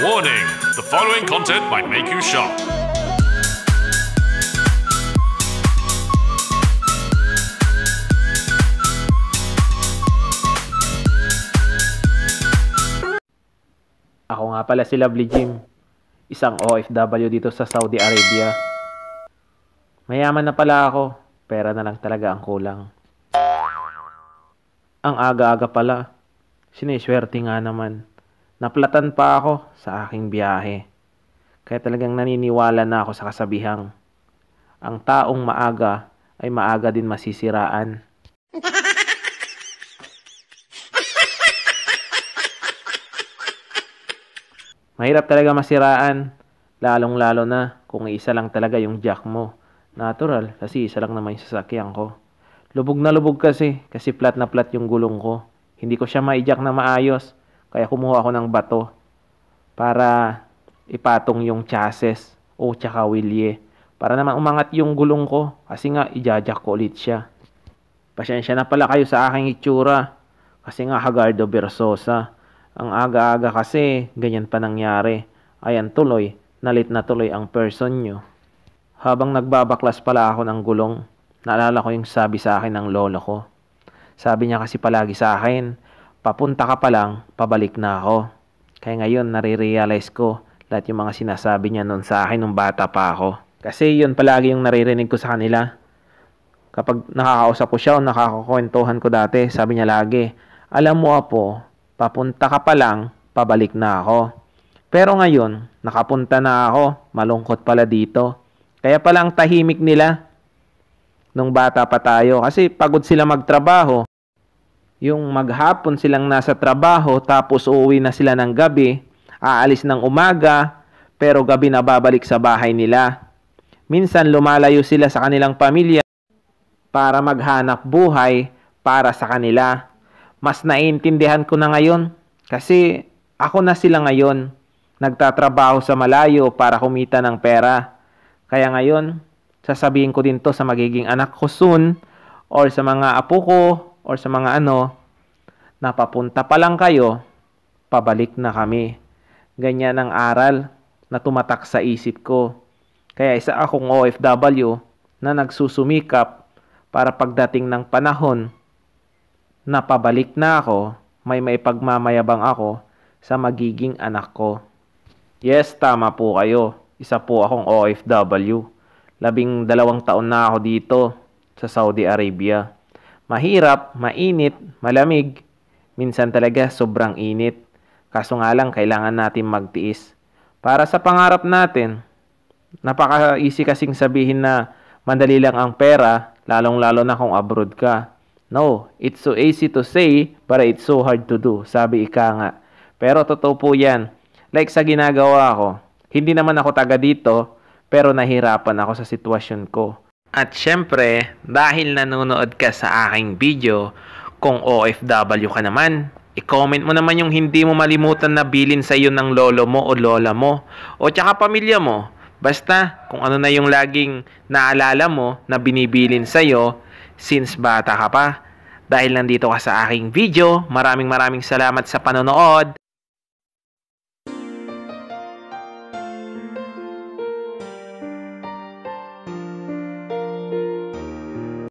Warning, the following content might make you shocked. Ako nga pala si Lovely Jim, isang OFW dito sa Saudi Arabia. Mayaman na pala ako, pera na lang talaga ang kulang. Ang aga-aga pala, siniswerte nga naman. Naplatan pa ako sa aking biyahe. Kaya talagang naniniwala na ako sa kasabihang, ang taong maaga ay maaga din masisiraan. Mahirap talaga masiraan, lalong-lalo na kung isa lang talaga yung jack mo. Natural, kasi isa lang naman yung sasakyan ko. Lubog na lubog kasi, kasi flat na flat yung gulong ko. Hindi ko siya maijack na maayos kaya kumuha ako ng bato para ipatong yung chassis o tsaka wilye. Para naman umangat yung gulong ko kasi nga ijajak ko ulit siya. Pasensya na pala kayo sa aking itsura kasi nga Hagardo Versosa. Ang aga-aga kasi ganyan pa nangyari. Ayan tuloy, nalit na tuloy ang person nyo. Habang nagbabaklas pala ako ng gulong, naalala ko yung sabi sa akin ng lolo ko. Sabi niya kasi palagi sa akin, papunta ka pa lang, pabalik na ako. Kaya ngayon, nare-realize ko lahat yung mga sinasabi niya noon sa akin nung bata pa ako. Kasi yun palagi yung naririnig ko sa kanila. Kapag nakakausap ko siya o nakakakwentuhan ko dati, sabi niya lagi, alam mo apo, papunta ka pa lang, pabalik na ako. Pero ngayon, nakapunta na ako, malungkot pala dito. Kaya palang tahimik nila nung bata pa tayo kasi pagod sila magtrabaho yung maghapon silang nasa trabaho tapos uuwi na sila ng gabi, aalis ng umaga, pero gabi na babalik sa bahay nila. Minsan lumalayo sila sa kanilang pamilya para maghanap buhay para sa kanila. Mas naiintindihan ko na ngayon kasi ako na sila ngayon nagtatrabaho sa malayo para kumita ng pera. Kaya ngayon, sasabihin ko din to sa magiging anak ko soon or sa mga apo ko or sa mga ano, napapunta pa lang kayo, pabalik na kami. Ganyan ang aral na tumatak sa isip ko. Kaya isa akong OFW na nagsusumikap para pagdating ng panahon na pabalik na ako, may maipagmamayabang ako sa magiging anak ko. Yes, tama po kayo. Isa po akong OFW. Labing dalawang taon na ako dito sa Saudi Arabia. Mahirap, mainit, malamig. Minsan talaga sobrang init. Kaso nga lang kailangan natin magtiis. Para sa pangarap natin, napaka-easy kasing sabihin na madali lang ang pera, lalong-lalo na kung abroad ka. No, it's so easy to say, but it's so hard to do, sabi ika nga. Pero totoo po yan. Like sa ginagawa ko, hindi naman ako taga dito, pero nahirapan ako sa sitwasyon ko. At syempre, dahil nanonood ka sa aking video, kung OFW ka naman, i-comment mo naman yung hindi mo malimutan na bilin sa iyo ng lolo mo o lola mo o tsaka pamilya mo. Basta kung ano na yung laging naalala mo na binibilin sa iyo since bata ka pa. Dahil nandito ka sa aking video, maraming maraming salamat sa panonood